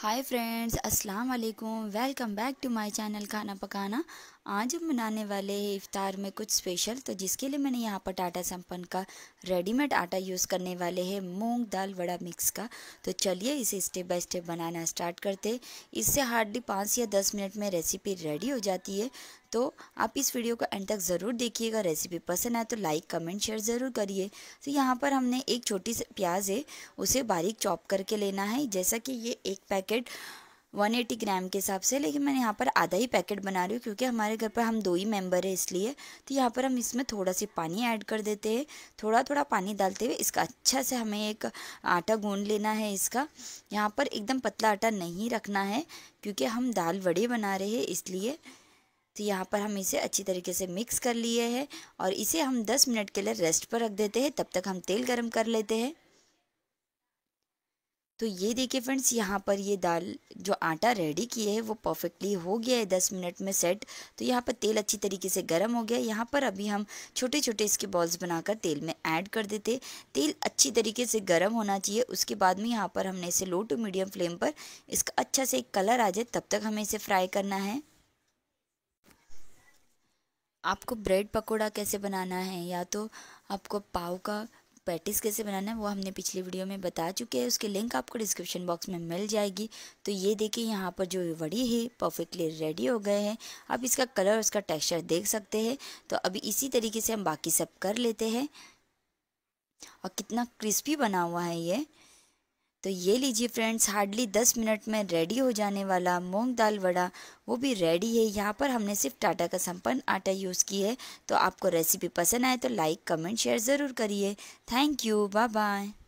हाय friends अस्सलाम वालेकुम welcome back to my channel खाना पकाना आज हम बनाने वाले हैं इफ्तार में कुछ स्पेशल तो जिसके लिए मैंने यहाँ पर टाटा संपन्न का रेडीमेड आटा यूज़ करने वाले हैं मूंग दाल वड़ा मिक्स का तो चलिए इसे स्टेप बाय स्टेप बनाना स्टार्ट करते इससे हार्डली पाँच या दस मिनट में रेसिपी रेडी हो जाती है तो आप इस वीडियो को एंड तक ज़रूर देखिएगा रेसिपी पसंद आए तो लाइक कमेंट शेयर ज़रूर करिए तो यहाँ पर हमने एक छोटी सी प्याज है उसे बारीक चॉप करके लेना है जैसा कि ये एक पैकेट वन एटी ग्राम के हिसाब से लेकिन मैंने यहाँ पर आधा ही पैकेट बना रही हूँ क्योंकि हमारे घर पर हम दो ही मेम्बर हैं इसलिए तो यहाँ पर हम इसमें थोड़ा सी पानी ऐड कर देते हैं थोड़ा थोड़ा पानी डालते हुए इसका अच्छा से हमें एक आटा गूँध लेना है इसका यहाँ पर एकदम पतला आटा नहीं रखना है क्योंकि हम दाल वड़े बना रहे हैं इसलिए तो यहाँ पर हम इसे अच्छी तरीके से मिक्स कर लिए हैं और इसे हम 10 मिनट के लिए रेस्ट पर रख देते हैं तब तक हम तेल गरम कर लेते हैं तो ये देखिए फ्रेंड्स यहाँ पर ये दाल जो आटा रेडी किए है वो परफेक्टली हो गया है दस मिनट में सेट तो यहाँ पर तेल अच्छी तरीके से गर्म हो गया यहाँ पर अभी हम छोटे छोटे इसके बॉल्स बनाकर तेल में ऐड कर देते तेल अच्छी तरीके से गर्म होना चाहिए उसके बाद में यहाँ पर हमने इसे लो टू मीडियम फ्लेम पर इसका अच्छा से एक कलर आ जाए तब तक हमें इसे फ्राई करना है आपको ब्रेड पकौड़ा कैसे बनाना है या तो आपको पाव का पैटिस कैसे बनाना है वो हमने पिछले वीडियो में बता चुके हैं उसकी लिंक आपको डिस्क्रिप्शन बॉक्स में मिल जाएगी तो ये देखिए यहाँ पर जो वड़ी है परफेक्टली रेडी हो गए हैं आप इसका कलर उसका टेक्स्चर देख सकते हैं तो अभी इसी तरीके से हम बाकी सब कर लेते हैं और कितना क्रिस्पी बना हुआ है ये तो ये लीजिए फ्रेंड्स हार्डली दस मिनट में रेडी हो जाने वाला मूंग दाल वड़ा वो भी रेडी है यहाँ पर हमने सिर्फ टाटा का संपन्न आटा यूज़ की है तो आपको रेसिपी पसंद आए तो लाइक कमेंट शेयर ज़रूर करिए थैंक यू बाय बाय